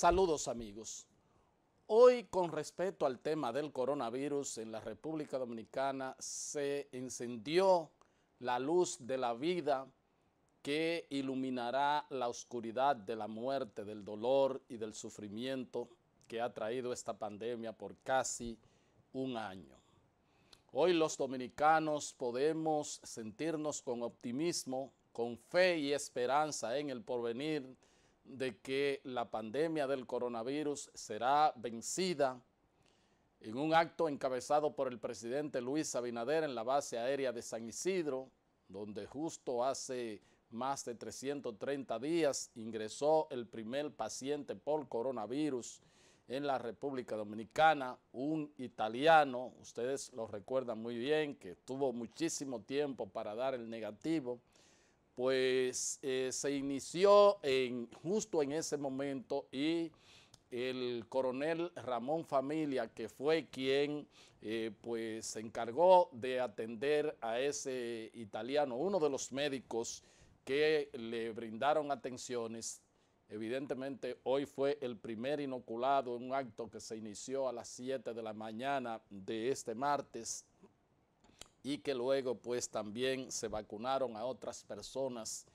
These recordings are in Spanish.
Saludos amigos. Hoy con respecto al tema del coronavirus en la República Dominicana se encendió la luz de la vida que iluminará la oscuridad de la muerte, del dolor y del sufrimiento que ha traído esta pandemia por casi un año. Hoy los dominicanos podemos sentirnos con optimismo, con fe y esperanza en el porvenir de que la pandemia del coronavirus será vencida en un acto encabezado por el presidente Luis Abinader en la base aérea de San Isidro, donde justo hace más de 330 días ingresó el primer paciente por coronavirus en la República Dominicana, un italiano, ustedes lo recuerdan muy bien, que tuvo muchísimo tiempo para dar el negativo, pues eh, se inició justo en ese momento y el coronel Ramón Familia, que fue quien eh, pues se encargó de atender a ese italiano, uno de los médicos que le brindaron atenciones. Evidentemente hoy fue el primer inoculado un acto que se inició a las 7 de la mañana de este martes y que luego pues también se vacunaron a otras personas,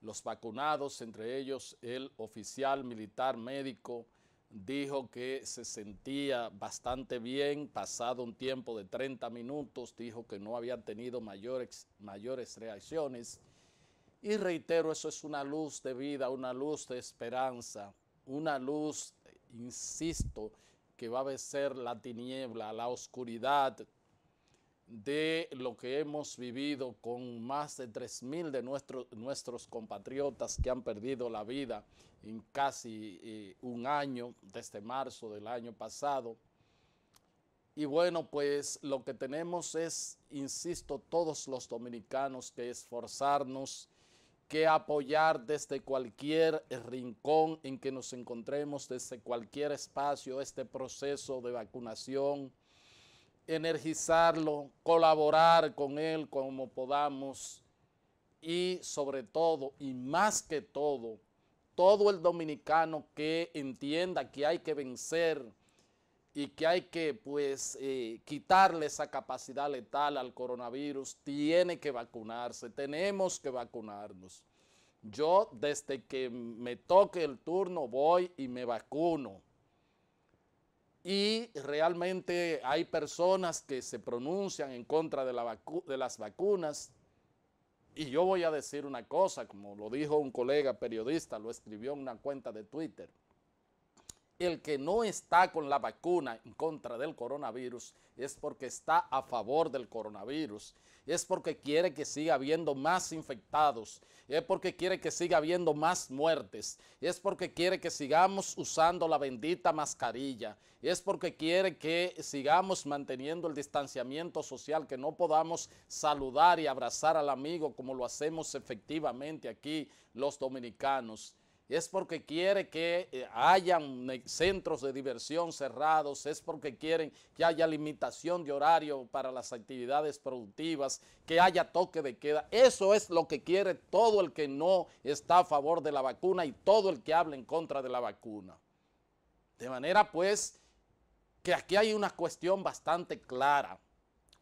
los vacunados, entre ellos el oficial militar médico, dijo que se sentía bastante bien, pasado un tiempo de 30 minutos, dijo que no había tenido mayores, mayores reacciones. Y reitero, eso es una luz de vida, una luz de esperanza, una luz, insisto, que va a vencer la tiniebla, la oscuridad de lo que hemos vivido con más de 3.000 de nuestros compatriotas que han perdido la vida en casi eh, un año, desde marzo del año pasado. Y bueno, pues lo que tenemos es, insisto, todos los dominicanos que esforzarnos, que apoyar desde cualquier rincón en que nos encontremos, desde cualquier espacio, este proceso de vacunación, energizarlo, colaborar con él como podamos y sobre todo y más que todo, todo el dominicano que entienda que hay que vencer y que hay que pues eh, quitarle esa capacidad letal al coronavirus, tiene que vacunarse, tenemos que vacunarnos. Yo desde que me toque el turno voy y me vacuno y realmente hay personas que se pronuncian en contra de, la de las vacunas. Y yo voy a decir una cosa, como lo dijo un colega periodista, lo escribió en una cuenta de Twitter el que no está con la vacuna en contra del coronavirus es porque está a favor del coronavirus, es porque quiere que siga habiendo más infectados, es porque quiere que siga habiendo más muertes, es porque quiere que sigamos usando la bendita mascarilla, es porque quiere que sigamos manteniendo el distanciamiento social, que no podamos saludar y abrazar al amigo como lo hacemos efectivamente aquí los dominicanos es porque quiere que eh, hayan eh, centros de diversión cerrados, es porque quieren que haya limitación de horario para las actividades productivas, que haya toque de queda. Eso es lo que quiere todo el que no está a favor de la vacuna y todo el que habla en contra de la vacuna. De manera pues que aquí hay una cuestión bastante clara.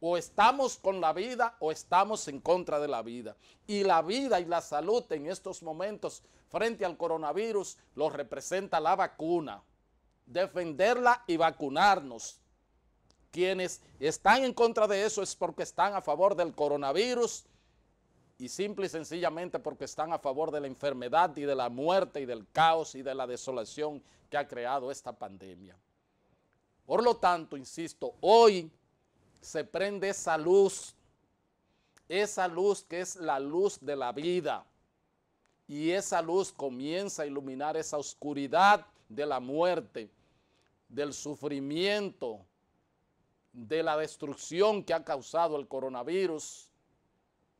O estamos con la vida o estamos en contra de la vida. Y la vida y la salud en estos momentos frente al coronavirus lo representa la vacuna. Defenderla y vacunarnos. Quienes están en contra de eso es porque están a favor del coronavirus y simple y sencillamente porque están a favor de la enfermedad y de la muerte y del caos y de la desolación que ha creado esta pandemia. Por lo tanto, insisto, hoy se prende esa luz, esa luz que es la luz de la vida. Y esa luz comienza a iluminar esa oscuridad de la muerte, del sufrimiento, de la destrucción que ha causado el coronavirus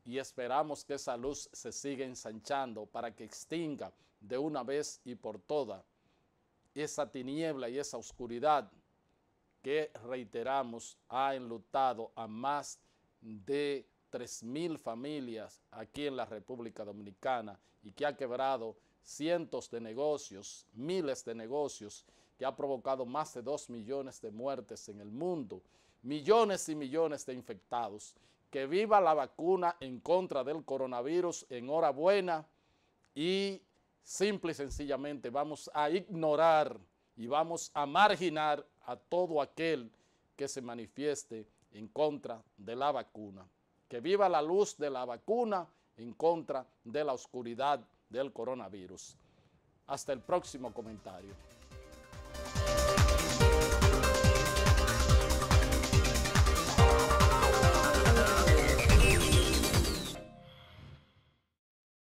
y esperamos que esa luz se siga ensanchando para que extinga de una vez y por todas esa tiniebla y esa oscuridad que reiteramos ha enlutado a más de 3.000 familias aquí en la República Dominicana y que ha quebrado cientos de negocios, miles de negocios, que ha provocado más de 2 millones de muertes en el mundo, millones y millones de infectados. Que viva la vacuna en contra del coronavirus, enhorabuena, y simple y sencillamente vamos a ignorar y vamos a marginar a todo aquel que se manifieste en contra de la vacuna. Que viva la luz de la vacuna en contra de la oscuridad del coronavirus. Hasta el próximo comentario.